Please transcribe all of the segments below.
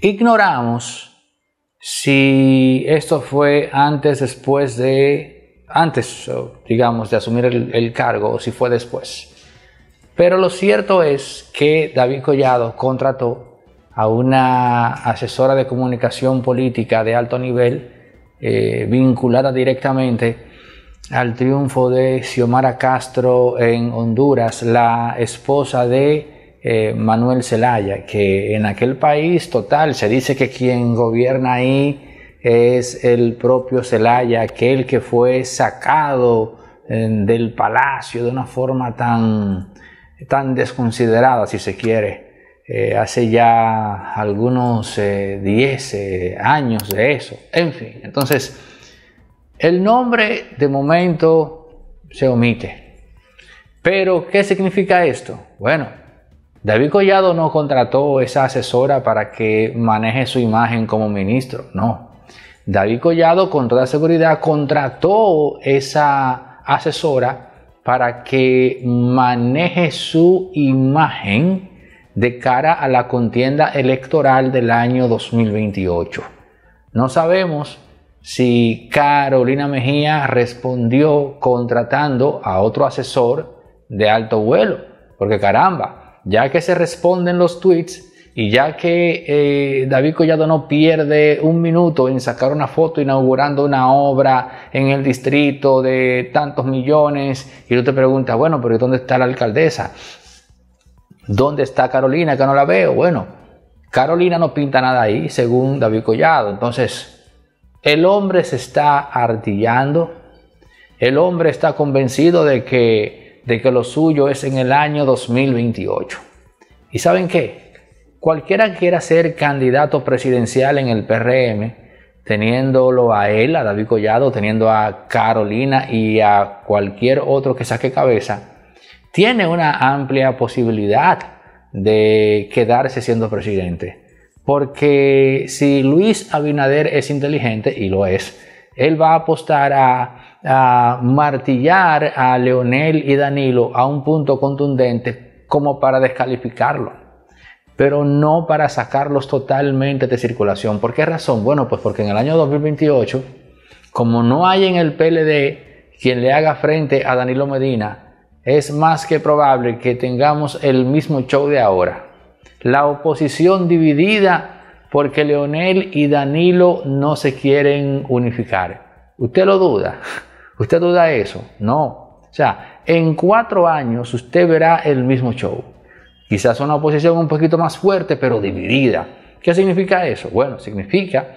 Ignoramos si esto fue antes, después de, antes, digamos, de asumir el, cargo o si fue después. Pero lo cierto es que David Collado contrató a una asesora de comunicación política de alto nivel eh, vinculada directamente al triunfo de Xiomara Castro en Honduras, la esposa de eh, Manuel Zelaya, que en aquel país total se dice que quien gobierna ahí es el propio Zelaya, aquel que fue sacado eh, del palacio de una forma tan, tan desconsiderada, si se quiere. Eh, hace ya algunos 10 años de eso. En fin, entonces, el nombre de momento se omite. Pero, ¿qué significa esto? Bueno, David Collado no contrató esa asesora para que maneje su imagen como ministro, no. David Collado con toda seguridad contrató esa asesora para que maneje su imagen de cara a la contienda electoral del año 2028. No sabemos si Carolina Mejía respondió contratando a otro asesor de alto vuelo, porque caramba, ya que se responden los tweets y ya que eh, David Collado no pierde un minuto en sacar una foto inaugurando una obra en el distrito de tantos millones, y no te pregunta, bueno, pero ¿dónde está la alcaldesa? ¿Dónde está Carolina? Que no la veo. Bueno, Carolina no pinta nada ahí, según David Collado. Entonces, el hombre se está artillando, el hombre está convencido de que de que lo suyo es en el año 2028. ¿Y saben qué? Cualquiera quiera ser candidato presidencial en el PRM, teniéndolo a él, a David Collado, teniendo a Carolina y a cualquier otro que saque cabeza, tiene una amplia posibilidad de quedarse siendo presidente. Porque si Luis Abinader es inteligente, y lo es, él va a apostar a a martillar a Leonel y Danilo a un punto contundente como para descalificarlo, pero no para sacarlos totalmente de circulación. ¿Por qué razón? Bueno, pues porque en el año 2028, como no hay en el PLD quien le haga frente a Danilo Medina, es más que probable que tengamos el mismo show de ahora. La oposición dividida porque Leonel y Danilo no se quieren unificar. ¿Usted lo duda? ¿Usted duda de eso? No. O sea, en cuatro años usted verá el mismo show. Quizás una oposición un poquito más fuerte, pero dividida. ¿Qué significa eso? Bueno, significa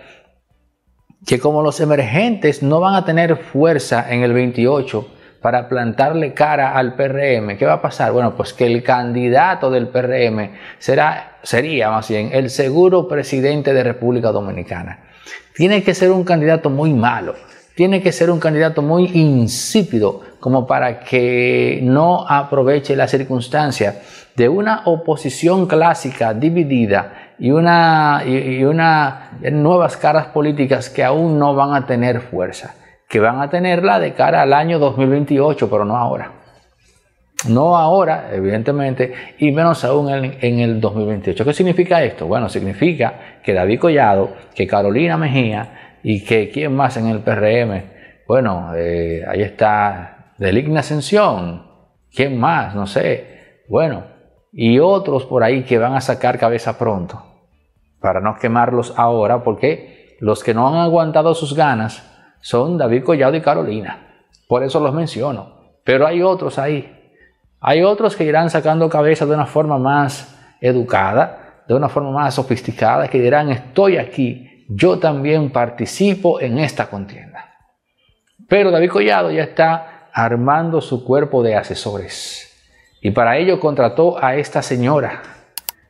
que como los emergentes no van a tener fuerza en el 28 para plantarle cara al PRM, ¿qué va a pasar? Bueno, pues que el candidato del PRM será, sería más bien el seguro presidente de República Dominicana. Tiene que ser un candidato muy malo, tiene que ser un candidato muy insípido como para que no aproveche la circunstancia de una oposición clásica dividida y, una, y una, nuevas caras políticas que aún no van a tener fuerza, que van a tenerla de cara al año 2028, pero no ahora. No ahora, evidentemente, y menos aún en, en, el 2028. ¿Qué significa esto? Bueno, significa que David Collado, que Carolina Mejía, ¿Y que, quién más en el PRM? Bueno, eh, ahí está Deligna Ascensión. ¿Quién más? No sé. Bueno, y otros por ahí que van a sacar cabeza pronto. Para no quemarlos ahora, porque los que no han aguantado sus ganas son David Collado y Carolina. Por eso los menciono. Pero hay otros ahí. Hay otros que irán sacando cabeza de una forma más educada, de una forma más sofisticada, que dirán, estoy aquí yo también participo en esta contienda. Pero David Collado ya está armando su cuerpo de asesores y para ello contrató a esta señora,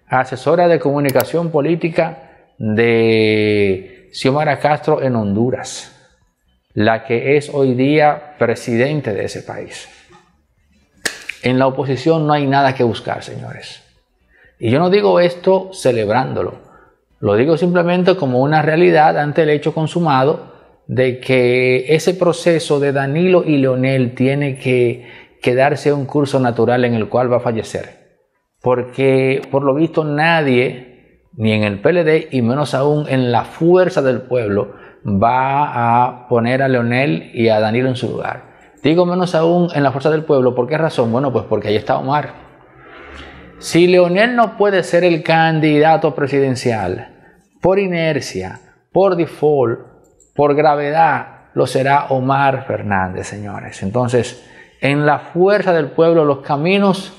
asesora de comunicación política de Xiomara Castro en Honduras, la que es hoy día presidente de ese país. En la oposición no hay nada que buscar, señores. Y yo no digo esto celebrándolo, lo digo simplemente como una realidad ante el hecho consumado de que ese proceso de Danilo y Leonel tiene que, quedarse un curso natural en el cual va a fallecer. Porque por lo visto nadie, ni en el PLD y menos aún en la fuerza del pueblo, va a poner a Leonel y a Danilo en su lugar. Digo menos aún en la fuerza del pueblo, ¿por qué razón? Bueno, pues porque ahí está Omar. Si Leonel no puede ser el candidato presidencial, por inercia, por default, por gravedad, lo será Omar Fernández, señores. Entonces, en la fuerza del pueblo, los caminos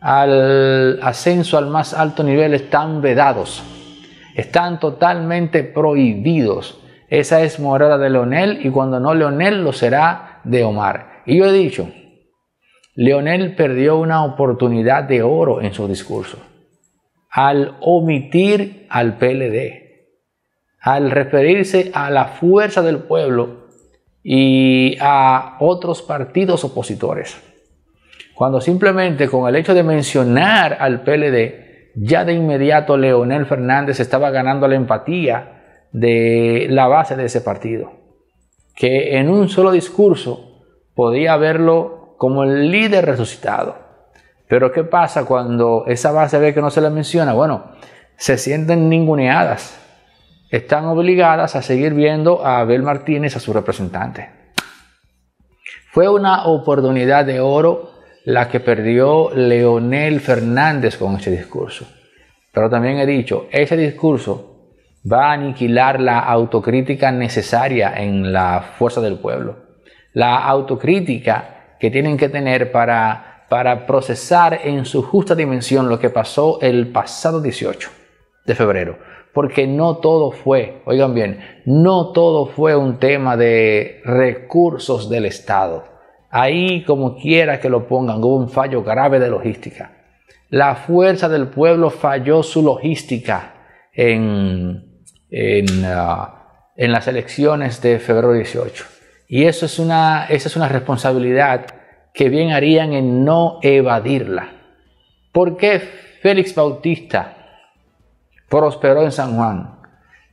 al ascenso al más alto nivel están vedados, están totalmente prohibidos. Esa es morada de Leonel y cuando no Leonel lo será de Omar. Y yo he dicho, Leonel perdió una oportunidad de oro en su discurso al omitir al PLD al referirse a la fuerza del pueblo y a otros partidos opositores. Cuando simplemente con el hecho de mencionar al PLD, ya de inmediato Leonel Fernández estaba ganando la empatía de la base de ese partido, que en un solo discurso podía verlo como el líder resucitado. Pero ¿qué pasa cuando esa base ve que no se le menciona? Bueno, se sienten ninguneadas están obligadas a seguir viendo a Abel Martínez a su representante. Fue una oportunidad de oro la que perdió Leonel Fernández con este discurso. Pero también he dicho, ese discurso va a aniquilar la autocrítica necesaria en la fuerza del pueblo. La autocrítica que tienen que tener para, para procesar en su justa dimensión lo que pasó el pasado 18 de febrero porque no todo fue, oigan bien, no todo fue un tema de recursos del Estado. Ahí, como quiera que lo pongan, hubo un fallo grave de logística. La fuerza del pueblo falló su logística en, uh, las elecciones de febrero 18. Y eso es esa es una responsabilidad que bien harían en no evadirla. ¿Por qué Félix Bautista prosperó en San Juan,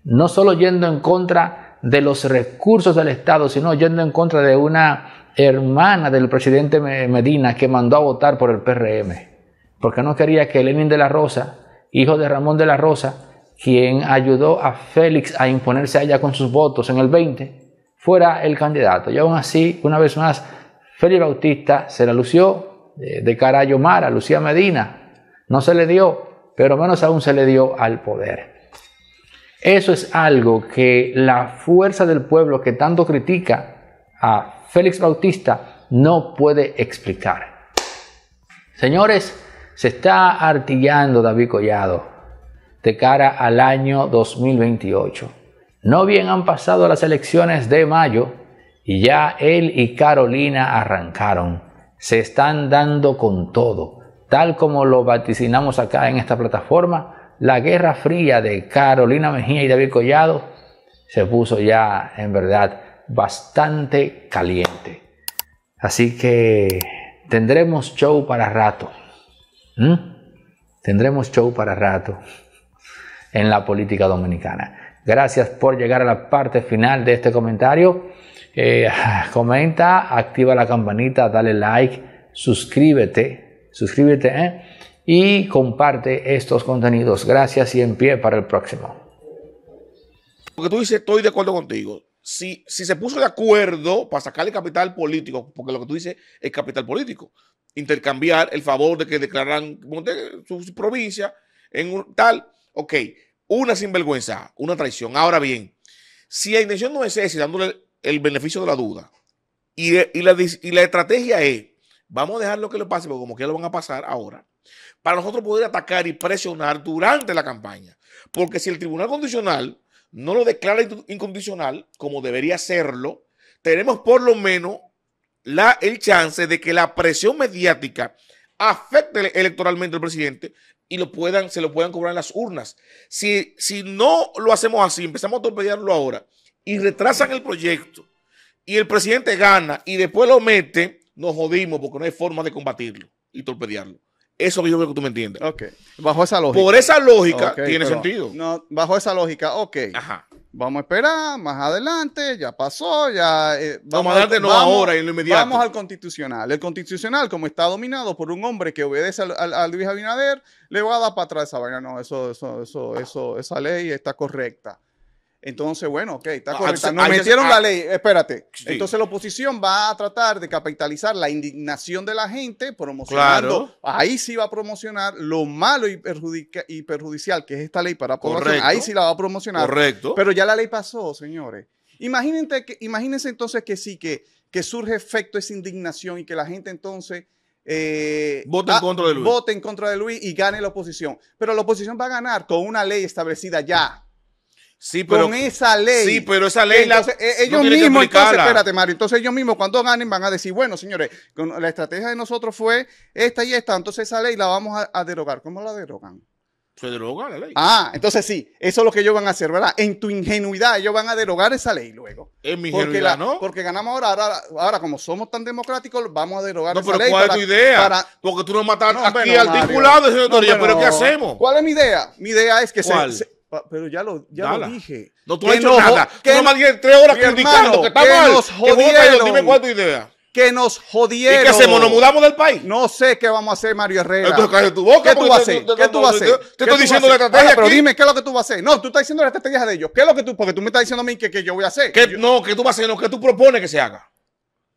no solo yendo en contra de los recursos del Estado, sino yendo en contra de una hermana del presidente Medina que mandó a votar por el PRM, porque no quería que Lenin de la Rosa, hijo de Ramón de la Rosa, quien ayudó a Félix a imponerse allá con sus votos en el 20, fuera el candidato. Y aún así, una vez más, Félix Bautista se la lució eh, de cara a Yomara, Lucía Medina. No se le dio, pero menos aún se le dio al poder. Eso es algo que la fuerza del pueblo que tanto critica a Félix Bautista no puede explicar. Señores, se está artillando David Collado de cara al año 2028. No bien han pasado las elecciones de mayo y ya él y Carolina arrancaron. Se están dando con todo tal como lo vaticinamos acá en esta plataforma, la Guerra Fría de Carolina Mejía y David Collado se puso ya en verdad bastante caliente. Así que tendremos show para rato. Tendremos show para rato en la política dominicana. Gracias por llegar a la parte final de este comentario. Eh, comenta, activa la campanita, dale like, suscríbete suscríbete ¿eh? y comparte estos contenidos. Gracias y en pie para el próximo. Porque tú dices, estoy de acuerdo contigo. Si, si se puso de acuerdo para sacar el capital político, porque lo que tú dices es capital político, intercambiar el favor de que declararan su, provincia en tal, ok, una sinvergüenza, una traición. Ahora bien, si la intención no es ese, dándole el beneficio de la duda, y la estrategia es Vamos a dejarlo que lo pase, porque como que lo van a pasar ahora, para nosotros poder atacar y presionar durante la campaña. Porque si el Tribunal condicional no lo declara incondicional, como debería serlo, tenemos por lo menos la, el chance de que la presión mediática afecte electoralmente al presidente y se lo puedan cobrar en las urnas. Si, si no lo hacemos así, empezamos a torpedearlo ahora y retrasan el proyecto y el presidente gana y después lo mete, nos jodimos porque no hay forma de combatirlo y torpedearlo. Eso mismo yo que tú me entiendes. Ok. Bajo esa lógica. Por esa lógica tiene sentido. No, bajo esa lógica, ok. Ajá. Vamos a esperar más adelante, ya pasó, ya. Eh, vamos, adelante, no ahora, en lo inmediato. Vamos al constitucional. El constitucional, como está dominado por un hombre que obedece al Luis Abinader, le va a dar para atrás esa vaina. No, eso, eso, eso, eso, esa ley está correcta. Entonces, bueno, ok, está ah, correcto. Nos metieron la ah, ley, espérate. Entonces la oposición va a tratar de capitalizar la indignación de la gente promocionando, claro. ahí sí va a promocionar lo malo y, perjudicial que es esta ley para poder. ahí sí la va a promocionar. Correcto. Pero ya la ley pasó, señores. Imagínense, que, imagínense entonces que sí, que, surge efecto esa indignación y que la gente entonces... Eh, vote en contra de Luis. Vote en contra de Luis y gane la oposición. Pero la oposición va a ganar con una ley establecida ya Sí, pero, con esa ley. Sí, pero esa ley. Entonces, la, e-, ellos mismos, entonces, espérate, Mario. Entonces, ellos mismos, cuando ganen, van a decir, bueno, señores, la estrategia de nosotros fue esta y esta. Entonces, esa ley la vamos a, derogar. ¿Cómo la derogan? Se deroga la ley. Ah, entonces sí, eso es lo que ellos van a hacer, ¿verdad? En tu ingenuidad, ellos van a derogar esa ley luego. En mi porque ingenuidad, ¿no? Porque ganamos ahora, ahora, como somos tan democráticos, vamos a derogar esa ley. No, pero ¿cuál es tu idea? Porque tú nos mataste aquí articulado, pero, ¿qué hacemos? ¿Cuál es mi idea? Mi idea es que se, pero ya lo, ya lo dije. No, tú has hecho nada. Que, tú nomás tres horas criticando que que Nos jodieron. Que dime cuál tu idea. Que nos jodieron. ¿Y qué hacemos? ¿Nos mudamos del país? No sé qué vamos a hacer, Mario Herrera. tu boca. ¿Qué tú vas a hacer? ¿Qué tú vas a hacer? Te estoy diciendo la estrategia Pero dime, ¿qué es lo que tú vas a hacer? No, tú estás diciendo la estrategia de ellos. ¿Qué es lo que tú...? Porque tú me estás diciendo a mí que yo voy a hacer. No, que tú vas a hacer, no, que tú propones que se haga.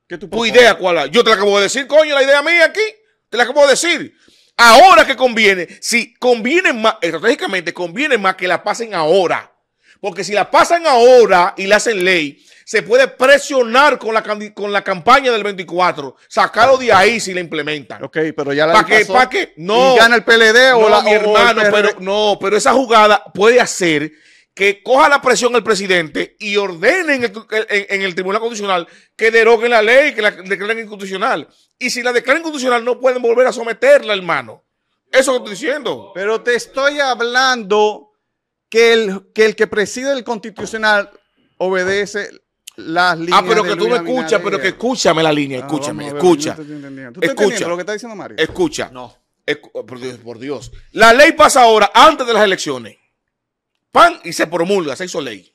¿Qué tú tu idea cuál es? Yo te la acabo de decir, coño, la idea mía aquí. Te la acabo de decir. Ahora que conviene, si conviene más, estratégicamente conviene más que la pasen ahora. Porque si la pasan ahora y la hacen ley, se puede presionar con la, con la campaña del 24, sacarlo de ahí si la implementan. Ok, pero ya la ¿Para qué? ¿Para qué? No. ¿Y gana el PLD o la, no, pero esa jugada puede hacer que coja la presión el presidente y ordene en, el Tribunal Constitucional que deroguen la ley, que la declaren inconstitucional. Y si la declaran inconstitucional, no pueden volver a someterla, hermano. Eso que estoy diciendo. Pero te estoy hablando que el que, el que preside el constitucional obedece las líneas. Ah, pero que tú me escuchas, pero que escúchame la línea, ah, escúchame, escúchame. escucha. ¿Tú escucha. lo que está diciendo Mario? Escucha. No. por Dios. La ley pasa ahora, antes de las elecciones pan y se promulga, se hizo ley.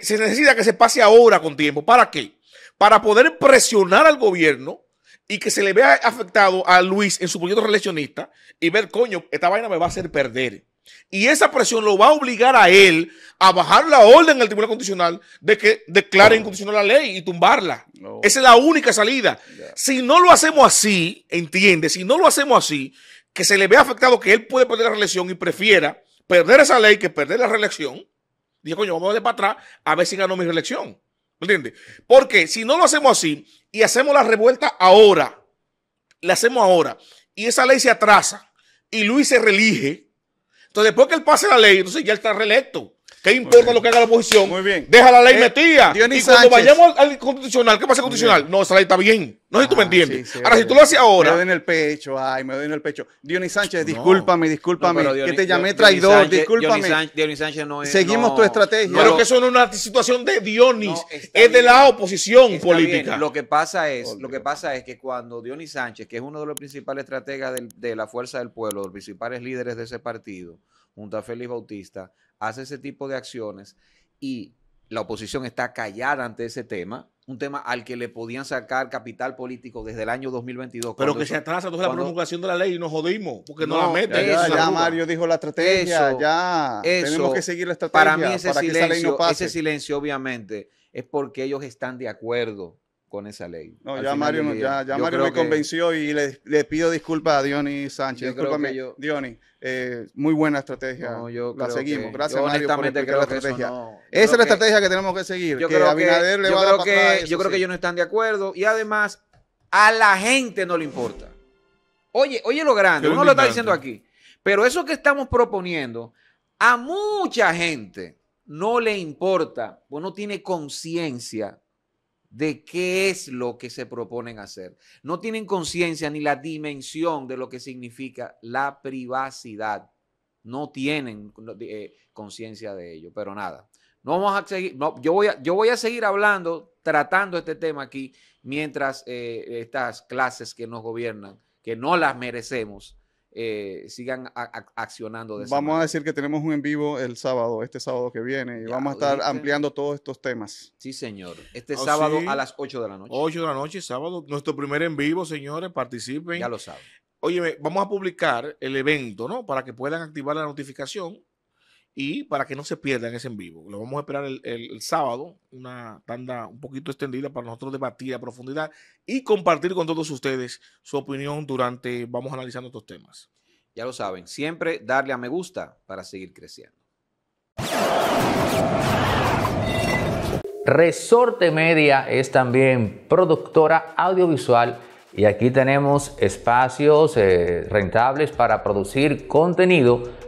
Se necesita que se pase ahora con tiempo. ¿Para qué? Para poder presionar al gobierno y que se le vea afectado a Luis en su proyecto reeleccionista y ver, coño, esta vaina me va a hacer perder. Y esa presión lo va a obligar a él a bajar la orden en el Tribunal Constitucional de que declare incondicional la ley y tumbarla. Esa es la única salida. Si no lo hacemos así, entiende, si no lo hacemos así, que se le vea afectado que él puede perder la reelección y prefiera perder esa ley, que perder la reelección, dijo coño, vamos a darle para atrás a ver si ganó mi reelección. ¿Me entiendes? Porque si no lo hacemos así y hacemos la revuelta ahora, la hacemos ahora, y esa ley se atrasa y Luis se relige, entonces después que él pase la ley, entonces ya está reelecto. ¿Qué importa lo que haga la oposición? Muy bien. Deja la ley eh, metida. y cuando vayamos al constitucional, ¿qué pasa constitucional? No, esa ley está bien. No sé si tú me ah, entiendes. ahora, si tú lo haces ahora. Me doy en el pecho, ay, me doy en el pecho. Dionis Sánchez, discúlpame, discúlpame, que te llamé traidor, discúlpame. Dionis Sánchez, no es. Seguimos tu estrategia. Pero, que eso no es una situación de Dionis, es de la oposición política. Lo que pasa es, lo que pasa es que cuando Dionis Sánchez, que es uno de los principales estrategas de la fuerza del pueblo, los principales líderes de ese partido, junto a Félix Bautista, hace ese tipo de acciones y la oposición está callada ante ese tema, un tema al que le podían sacar capital político desde el año 2022. Pero que se atrasa toda la promulgación de la ley y nos jodimos, porque no, la meten. Ya, Mario dijo la estrategia, ya tenemos que seguir la estrategia. Para mí ese, silencio, pase. ese silencio obviamente es porque ellos están de acuerdo con esa ley. No, ya Mario, me convenció y le, pido disculpas a Dionis Sánchez. Discúlpame, eh, muy buena estrategia. la seguimos. Gracias, Mario, por la esa es la estrategia que tenemos que seguir. Yo creo que, Yo que ellos no están de acuerdo. Y además, a la gente no le importa. Oye, oye lo grande. Uno lo está diciendo aquí. Pero eso que estamos proponiendo, a mucha gente no le importa, o no tiene conciencia de qué es lo que se proponen hacer. No tienen conciencia ni la dimensión de lo que significa la privacidad. No tienen eh, conciencia de ello, pero nada. No vamos a seguir, yo, voy a, yo voy a seguir hablando, tratando este tema aquí, mientras eh, estas clases que nos gobiernan, que no las merecemos, eh, sigan accionando. vamos a decir que tenemos un en vivo el sábado, este sábado que viene, y vamos a estar ampliando todos estos temas. Sí, señor. Este ah, sábado a las 8 de la noche. 8 de la noche, sábado, nuestro primer en vivo, señores, participen. Ya lo saben. Oye, vamos a publicar el evento, ¿no? Para que puedan activar la notificación y para que no se pierdan ese en vivo. Lo vamos a esperar el, sábado, una tanda un poquito extendida para nosotros debatir a profundidad y compartir con todos ustedes su opinión durante, vamos analizando estos temas. Ya lo saben, siempre darle a me gusta para seguir creciendo. Resorte Media es también productora audiovisual y aquí tenemos espacios eh, rentables para producir contenido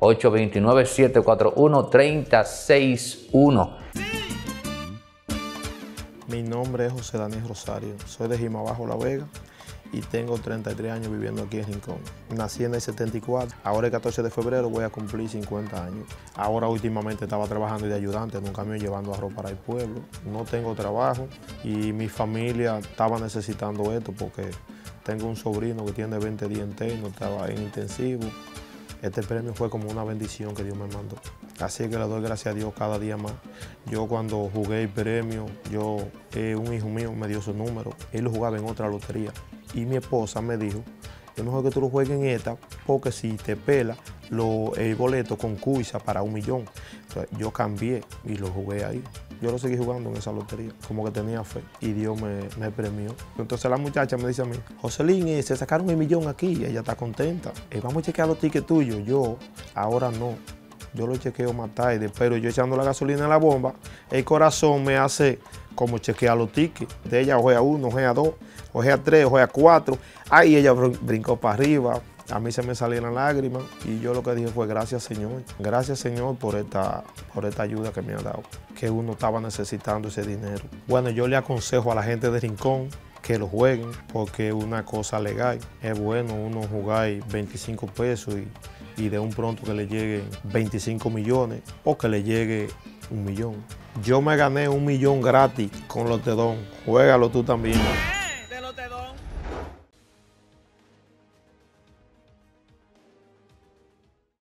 829 741 361 Mi nombre es José Daniel Rosario, soy de Jimabajo, La Vega y tengo 33 años viviendo aquí en Rincón. Nací en el 74, ahora el 14 de febrero voy a cumplir 50 años. Ahora últimamente estaba trabajando de ayudante en un camión llevando arroz para el pueblo. No tengo trabajo y mi familia estaba necesitando esto porque tengo un sobrino que tiene 20 días no estaba en intensivo. Este premio fue como una bendición que Dios me mandó. Así que le doy gracias a Dios cada día más. Yo cuando jugué el premio, yo, eh, un hijo mío me dio su número, él lo jugaba en otra lotería. Y mi esposa me dijo, es mejor que tú lo juegues en esta, porque si te pela, lo, el boleto Cuisa para un millón. yo cambié y lo jugué ahí. Yo lo seguí jugando en esa lotería, como que tenía fe y Dios me, premió. Entonces la muchacha me dice a mí, Joselín, eh, se sacaron el millón aquí, ella está contenta. Eh, vamos a chequear los tickets tuyos. Yo, ahora no. Yo lo chequeo más tarde, pero yo echando la gasolina en la bomba, el corazón me hace como chequear los tickets. De ella ojea uno, ojea dos, ojea tres, ojea cuatro. Ahí ella brincó para arriba, a mí se me salieron lágrimas y yo lo que dije fue gracias Señor, gracias Señor por esta, por esta ayuda que me ha dado, que uno estaba necesitando ese dinero. Bueno, yo le aconsejo a la gente de Rincón que lo jueguen porque es una cosa legal. Es bueno uno jugar 25 pesos y, de un pronto que le lleguen 25 millones o que le llegue un millón. Yo me gané un millón gratis con los Don. Juégalo tú también.